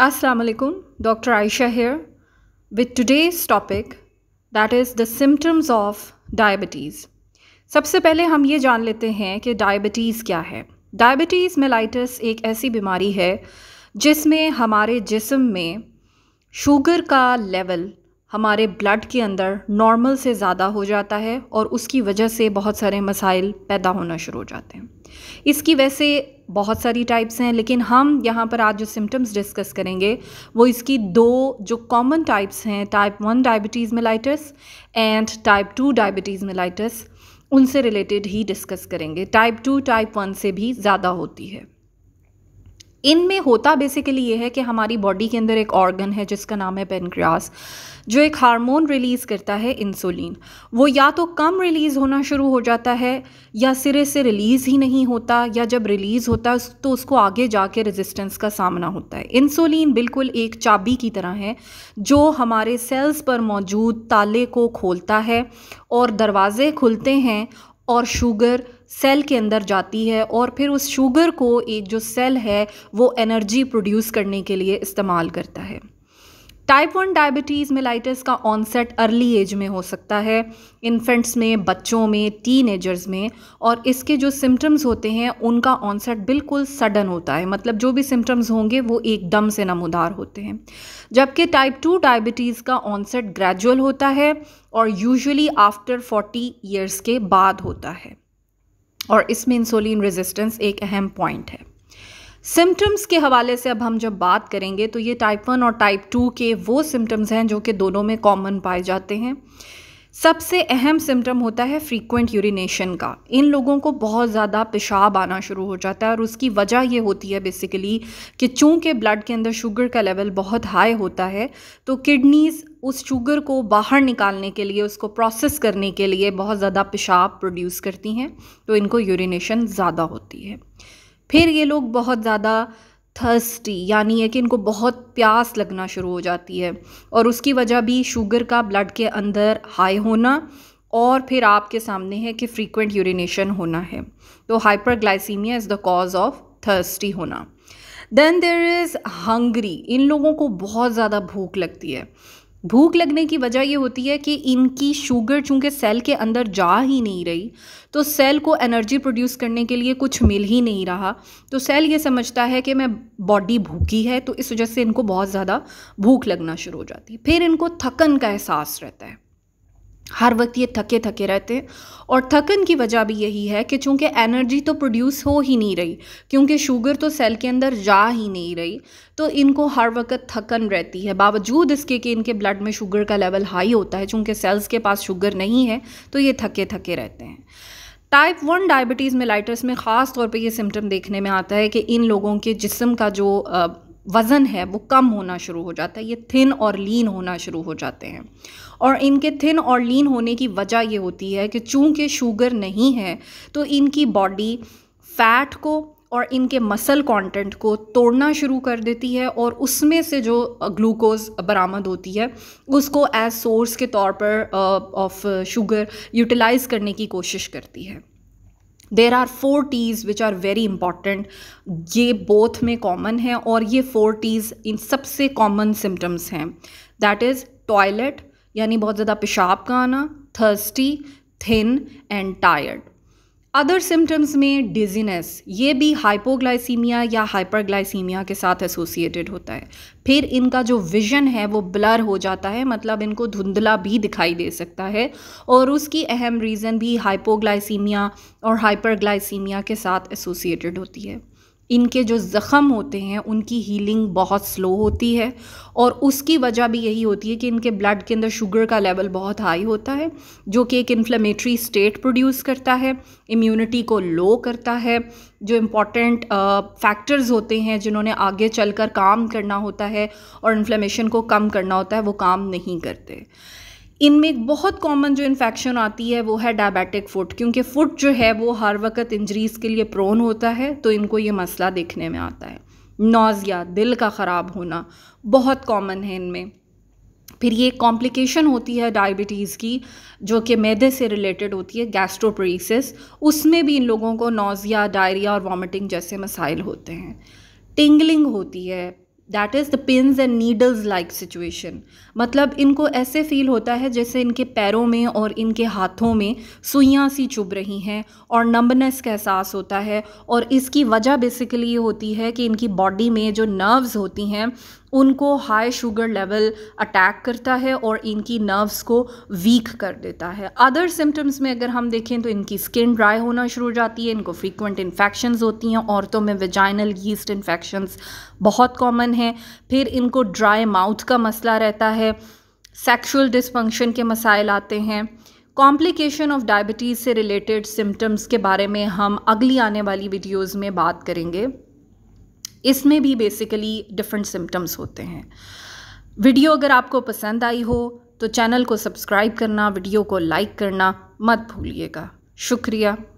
अस्सलाम वालेकुम doctor Ayesha here with today's topic that is the symptoms of diabetes सबसे पहले हम ये जान लेते हैं कि डायबिटीज़ क्या है डायबिटीज़ मेलाइटस एक ऐसी बीमारी है जिसमें हमारे जिसम में शुगर का लेवल हमारे ब्लड के अंदर नॉर्मल से ज़्यादा हो जाता है और उसकी वजह से बहुत सारे मसाइल पैदा होना शुरू हो जाते हैं इसकी वैसे बहुत सारी टाइप्स हैं लेकिन हम यहाँ पर आज जो सिम्टम्स डिस्कस करेंगे वो इसकी दो जो कॉमन टाइप्स हैं type one diabetes mellitus and type two diabetes mellitus उनसे रिलेटेड ही डिस्कस करेंगे टाइप टू टाइप वन से भी ज़्यादा होती है इनमें होता बेसिकली ये है कि हमारी बॉडी के अंदर एक ऑर्गन है जिसका नाम है पेनक्रियास जो एक हार्मोन रिलीज़ करता है इंसुलिन वो या तो कम रिलीज़ होना शुरू हो जाता है या सिरे से रिलीज़ ही नहीं होता या जब रिलीज़ होता है तो उसको आगे जाके रेजिस्टेंस का सामना होता है इंसुलिन बिल्कुल एक चाबी की तरह है जो हमारे सेल्स पर मौजूद ताले को खोलता है और दरवाज़े खुलते हैं और शुगर सेल के अंदर जाती है और फिर उस शुगर को एक जो सेल है वो एनर्जी प्रोड्यूस करने के लिए इस्तेमाल करता है टाइप वन डायबिटीज़ मेलाइटिस का ऑनसेट अर्ली एज में हो सकता है इन्फेंट्स में बच्चों में टीन में और इसके जो सिम्टम्स होते हैं उनका ऑनसेट बिल्कुल सडन होता है मतलब जो भी सिम्टम्स होंगे वो एकदम से नमोदार होते हैं जबकि टाइप टू डायबिटीज़ का ऑनसेट ग्रेजुअल होता है और यूजुअली आफ्टर 40 ईयर्स के बाद होता है और इसमें इंसुलिन रेजिस्टेंस एक अहम पॉइंट है सिम्टम्स के हवाले से अब हम जब बात करेंगे तो ये टाइप वन और टाइप टू के वो सिम्टम्स हैं जो कि दोनों में कॉमन पाए जाते हैं सबसे अहम सिम्टम होता है फ्रीक्वेंट यूरिनेशन का इन लोगों को बहुत ज़्यादा पेशाब आना शुरू हो जाता है और उसकी वजह ये होती है बेसिकली कि चूँकि ब्लड के अंदर शुगर का लेवल बहुत हाई होता है तो किडनीज़ उस शुगर को बाहर निकालने के लिए उसको प्रोसेस करने के लिए बहुत ज़्यादा पेशाब प्रोड्यूस करती हैं तो इनको यूरिनेशन ज़्यादा होती है फिर ये लोग बहुत ज़्यादा थर्स्टी यानी है कि इनको बहुत प्यास लगना शुरू हो जाती है और उसकी वजह भी शुगर का ब्लड के अंदर हाई होना और फिर आपके सामने है कि फ्रीक्वेंट यूरिनेशन होना है तो hyperglycemia is the cause of thirsty होना देन देर इज़ हंगरी इन लोगों को बहुत ज़्यादा भूख लगती है भूख लगने की वजह ये होती है कि इनकी शुगर चूँकि सेल के अंदर जा ही नहीं रही तो सेल को एनर्जी प्रोड्यूस करने के लिए कुछ मिल ही नहीं रहा तो सेल ये समझता है कि मैं बॉडी भूखी है तो इस वजह से इनको बहुत ज़्यादा भूख लगना शुरू हो जाती है फिर इनको थकन का एहसास रहता है हर वक्त ये थके थके रहते हैं और थकन की वजह भी यही है कि चूंकि एनर्जी तो प्रोड्यूस हो ही नहीं रही क्योंकि शुगर तो सेल के अंदर जा ही नहीं रही तो इनको हर वक्त थकन रहती है बावजूद इसके कि इनके ब्लड में शुगर का लेवल हाई होता है चूंकि सेल्स के पास शुगर नहीं है तो ये थके थके रहते हैं टाइप वन डायबिटीज़ में में ख़ास तौर पे ये सिम्टम देखने में आता है कि इन लोगों के जिस्म का जो वज़न है वो कम होना शुरू हो जाता है ये थिन और लीन होना शुरू हो जाते हैं और इनके थिन और लीन होने की वजह ये होती है कि चूँकि शुगर नहीं है तो इनकी बॉडी फैट को और इनके मसल कंटेंट को तोड़ना शुरू कर देती है और उसमें से जो ग्लूकोज बरामद होती है उसको एज सोर्स के तौर पर ऑफ शुगर यूटिलाइज़ करने की कोशिश करती है there are four Ts which are very important ये बोथ में कॉमन है और ये फोर टीज़ इन सबसे कॉमन सिम्टम्स हैं दैट इज़ टॉयलेट यानी बहुत ज़्यादा पेशाब का आना thirsty thin and tired other symptoms में डिजीनेस ये भी हाइपोग्लाइसीमिया या हाइपरग्लाइसीमिया के साथ एसोसिएटेड होता है फिर इनका जो विजन है वो ब्लर हो जाता है मतलब इनको धुंधला भी दिखाई दे सकता है और उसकी अहम रीज़न भी हाइपोग्लाइसीमिया और हाइपरग्लाइसीमिया के साथ एसोसिएटेड होती है इनके जो ज़ख़म होते हैं उनकी हीलिंग बहुत स्लो होती है और उसकी वजह भी यही होती है कि इनके ब्लड के अंदर शुगर का लेवल बहुत हाई होता है जो कि एक इन्फ्लेमेटरी स्टेट प्रोड्यूस करता है इम्यूनिटी को लो करता है जो इम्पॉर्टेंट फैक्टर्स होते हैं जिन्होंने आगे चलकर काम करना होता है और इन्फ्लेमेशन को कम करना होता है वो काम नहीं करते इनमें एक बहुत कॉमन जो इन्फेक्शन आती है वो है डायबिटिक फुट क्योंकि फुट जो है वो हर वक्त इंजरीज़ के लिए प्रोन होता है तो इनको ये मसला देखने में आता है नोज़िया दिल का ख़राब होना बहुत कॉमन है इनमें फिर ये कॉम्प्लिकेशन होती है डायबिटीज़ की जो कि मैदे से रिलेटेड होती है गैस्ट्रोप्रीसिस उसमें भी इन लोगों को नोज़िया डायरिया और वॉमिटिंग जैसे मसाइल होते हैं टिंगलिंग होती है that is the pins and needles like situation मतलब इनको ऐसे फील होता है जैसे इनके पैरों में और इनके हाथों में सुइयाँ सी चुभ रही हैं और नंबनेस का एहसास होता है और इसकी वजह बेसिकली ये होती है कि इनकी बॉडी में जो नर्व्स होती हैं उनको हाई शुगर लेवल अटैक करता है और इनकी नर्व्स को वीक कर देता है अदर सिम्टम्स में अगर हम देखें तो इनकी स्किन ड्राई होना शुरू हो जाती है इनको फ्रीक्वेंट इन्फेक्शन होती हैं औरतों में वेजाइनल यीस्ट इन्फेक्शंस बहुत कॉमन है फिर इनको ड्राई माउथ का मसला रहता है सेक्शुअल डिस्फंक्शन के मसाइल आते हैं कॉम्प्लिकेशन ऑफ डायबिटीज़ से रिलेटेड सिम्टम्स के बारे में हम अगली आने वाली वीडियोज़ में बात करेंगे इसमें भी बेसिकली डिफरेंट सिम्टम्स होते हैं वीडियो अगर आपको पसंद आई हो तो चैनल को सब्सक्राइब करना वीडियो को लाइक करना मत भूलिएगा शुक्रिया